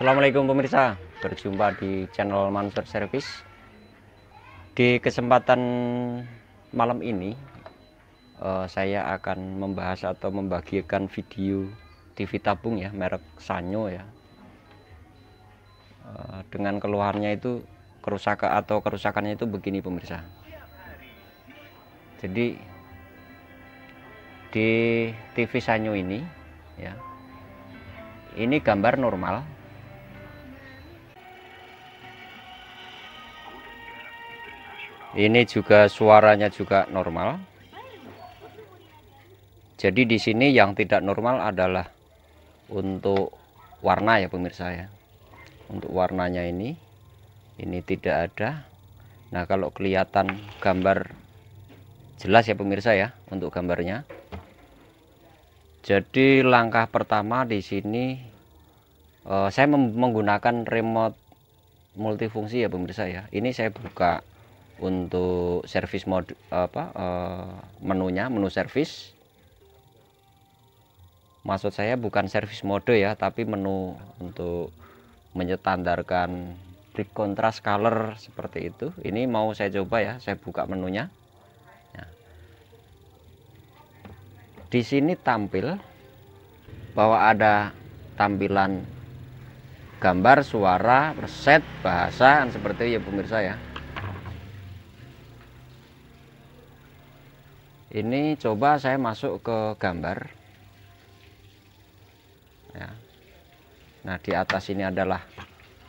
Assalamualaikum pemirsa berjumpa di channel Mansur Service di kesempatan malam ini eh, saya akan membahas atau membagikan video TV tabung ya merek Sanyo ya eh, dengan keluarnya itu kerusakan atau kerusakannya itu begini pemirsa jadi di TV Sanyo ini ya ini gambar normal Ini juga suaranya juga normal. Jadi di sini yang tidak normal adalah untuk warna ya pemirsa ya. Untuk warnanya ini ini tidak ada. Nah, kalau kelihatan gambar jelas ya pemirsa ya untuk gambarnya. Jadi langkah pertama di sini eh, saya menggunakan remote multifungsi ya pemirsa ya. Ini saya buka untuk service mode apa uh, menunya menu service maksud saya bukan service mode ya tapi menu untuk menyetandarkan brick kontras color seperti itu ini mau saya coba ya saya buka menunya nah. di sini tampil bahwa ada tampilan gambar suara reset bahasa seperti itu ya pemirsa ya ini coba saya masuk ke gambar ya. nah di atas ini adalah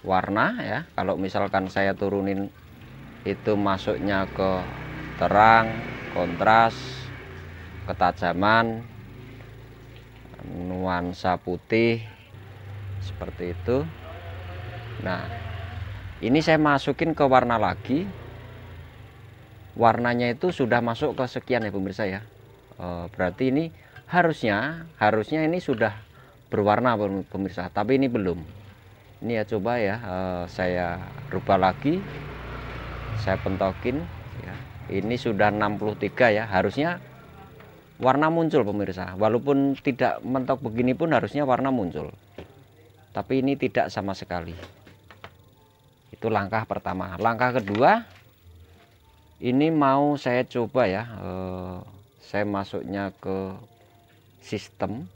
warna ya kalau misalkan saya turunin itu masuknya ke terang kontras ketajaman nuansa putih seperti itu nah ini saya masukin ke warna lagi warnanya itu sudah masuk ke sekian ya pemirsa ya eh, berarti ini harusnya harusnya ini sudah berwarna pemirsa tapi ini belum ini ya coba ya eh, saya rubah lagi saya pentokin ya ini sudah 63 ya harusnya warna muncul pemirsa walaupun tidak mentok begini pun harusnya warna muncul tapi ini tidak sama sekali itu langkah pertama langkah kedua ini mau saya coba ya eh, saya masuknya ke sistem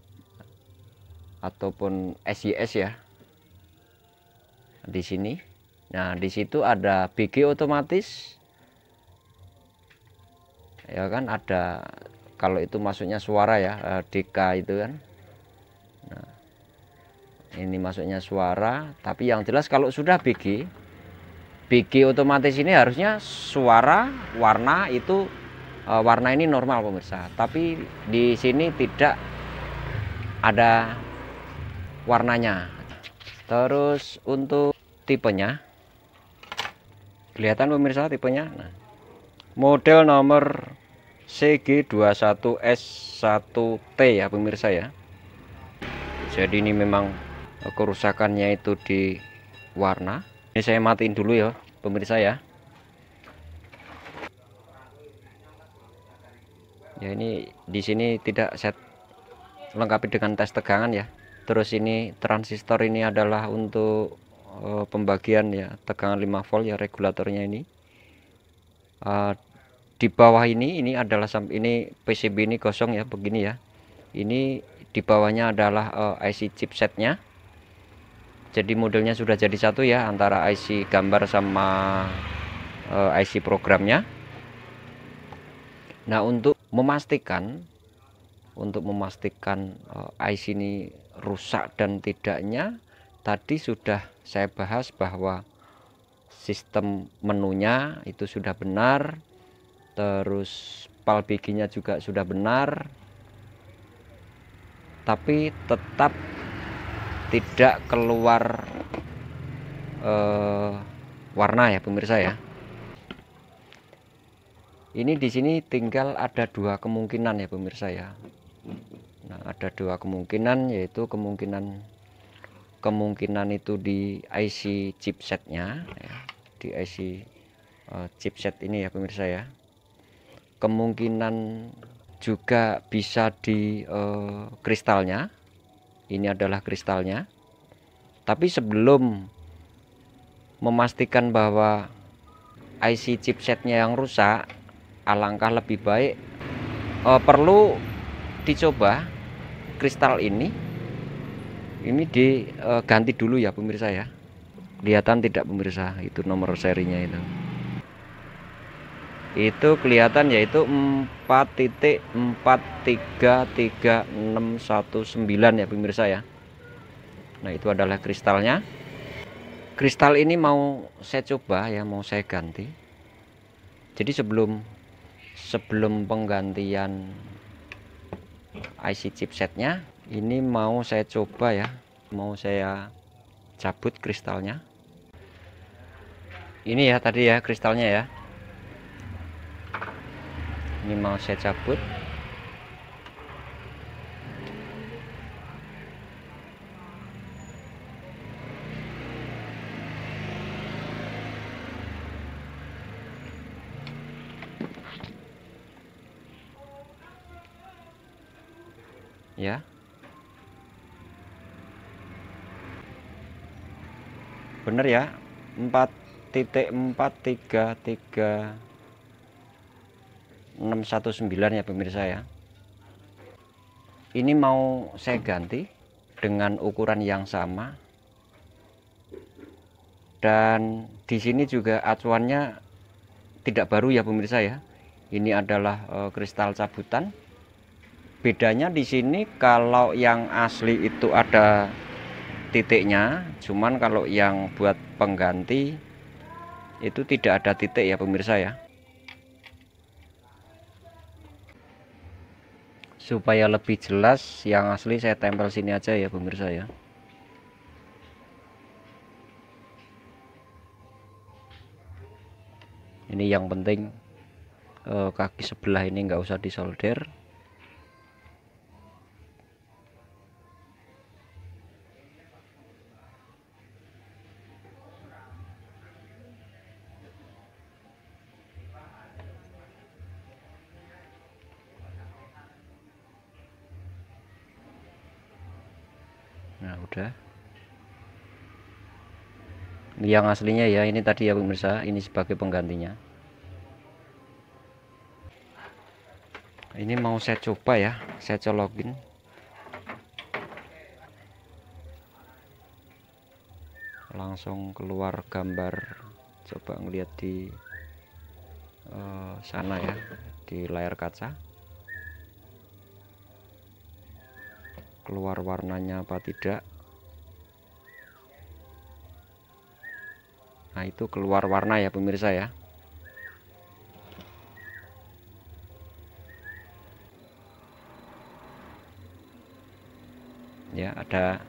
ataupun SIS ya di sini nah di situ ada BG otomatis ya kan ada kalau itu masuknya suara ya eh, DK itu kan nah, ini masuknya suara tapi yang jelas kalau sudah BG BG otomatis ini harusnya suara warna itu e, warna ini normal pemirsa tapi di sini tidak ada warnanya terus untuk tipenya kelihatan pemirsa tipenya nah, model nomor CG21S1T ya pemirsa ya jadi ini memang kerusakannya itu di warna ini saya matiin dulu ya pemirsa ya ya ini di sini tidak set lengkapi dengan tes tegangan ya terus ini transistor ini adalah untuk uh, pembagian ya tegangan 5 volt ya regulatornya ini uh, di bawah ini ini adalah ini PCB ini kosong ya begini ya ini di bawahnya adalah uh, eh, IC chipsetnya jadi modelnya sudah jadi satu ya antara IC gambar sama uh, eh, IC programnya nah untuk memastikan untuk memastikan uh, eh, IC ini rusak dan tidaknya tadi sudah saya bahas bahwa sistem menunya itu sudah benar terus palbiginya juga sudah benar tapi tetap tidak keluar uh, warna ya pemirsa ya ini di sini tinggal ada dua kemungkinan ya pemirsa ya nah ada dua kemungkinan yaitu kemungkinan kemungkinan itu di IC chipsetnya ya. di IC uh, eh, chipset ini ya pemirsa ya kemungkinan juga bisa di uh, kristalnya ini adalah kristalnya tapi sebelum memastikan bahwa IC chipsetnya yang rusak alangkah lebih baik uh, perlu dicoba kristal ini ini diganti eh, dulu ya pemirsa ya kelihatan tidak pemirsa itu nomor serinya itu itu kelihatan yaitu 4.433619 ya pemirsa ya Nah itu adalah kristalnya kristal ini mau saya coba ya mau saya ganti jadi sebelum sebelum penggantian IC chipsetnya ini mau saya coba ya mau saya cabut kristalnya ini ya tadi ya kristalnya ya ini mau saya cabut ya bener ya Empat empat titik tiga tiga. 619 ya pemirsa ya ini mau saya ganti dengan ukuran yang sama dan di sini juga acuannya tidak baru ya pemirsa ya ini adalah e, kristal cabutan bedanya di sini kalau yang asli itu ada titiknya cuman kalau yang buat pengganti itu tidak ada titik ya pemirsa ya supaya lebih jelas yang asli saya tempel sini aja ya pemirsa ya ini yang penting eh, kaki sebelah ini nggak usah disolder yang aslinya ya ini tadi ya pemirsa ini sebagai penggantinya ini mau saya coba ya saya colokin langsung keluar gambar coba ngeliat di uh, sana ya di layar kaca keluar warnanya apa tidak Nah itu keluar warna ya pemirsa ya. Ya ada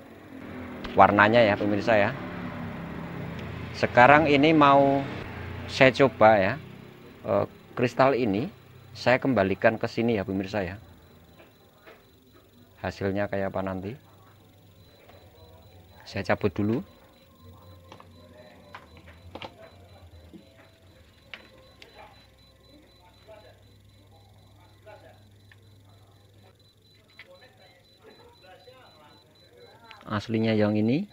warnanya ya pemirsa ya. Sekarang ini mau saya coba ya e, kristal ini saya kembalikan ke sini ya pemirsa ya. Hasilnya kayak apa nanti? Saya cabut dulu. aslinya yang ini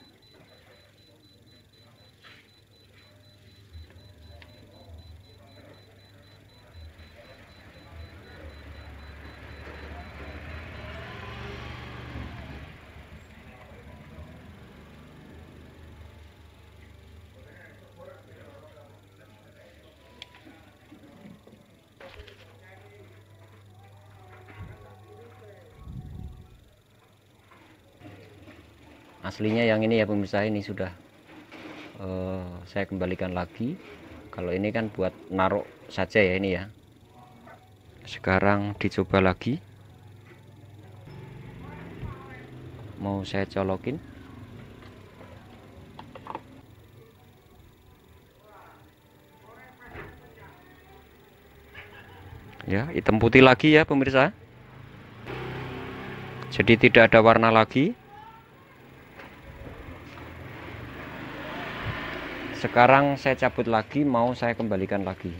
aslinya yang ini ya pemirsa ini sudah uh, saya kembalikan lagi kalau ini kan buat naruh saja ya ini ya sekarang dicoba lagi mau saya colokin ya hitam putih lagi ya pemirsa jadi tidak ada warna lagi sekarang saya cabut lagi mau saya kembalikan lagi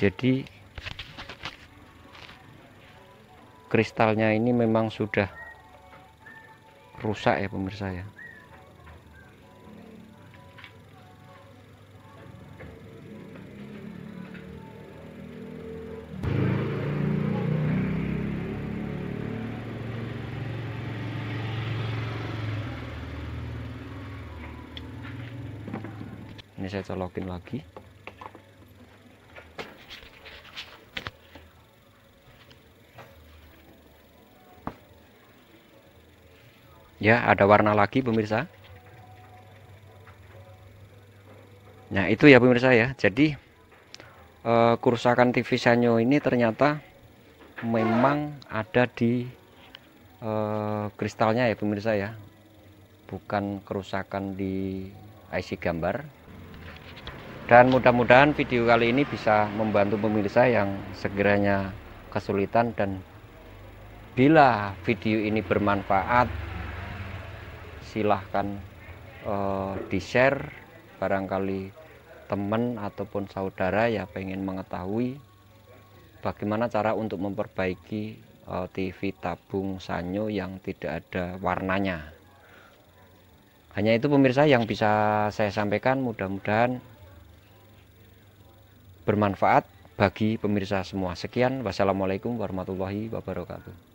jadi kristalnya ini memang sudah rusak ya pemirsa ya saya colokin lagi ya ada warna lagi pemirsa nah itu ya pemirsa ya jadi eh, kerusakan TV Sanyo ini ternyata memang ada di eh, kristalnya ya pemirsa ya bukan kerusakan di IC gambar dan mudah-mudahan video kali ini bisa membantu pemirsa yang segeranya kesulitan dan bila video ini bermanfaat silahkan uh, di-share barangkali teman ataupun saudara ya pengen mengetahui bagaimana cara untuk memperbaiki uh, eh, TV tabung Sanyo yang tidak ada warnanya. Hanya itu pemirsa yang bisa saya sampaikan mudah-mudahan bermanfaat bagi pemirsa semua. Sekian, wassalamualaikum warahmatullahi wabarakatuh.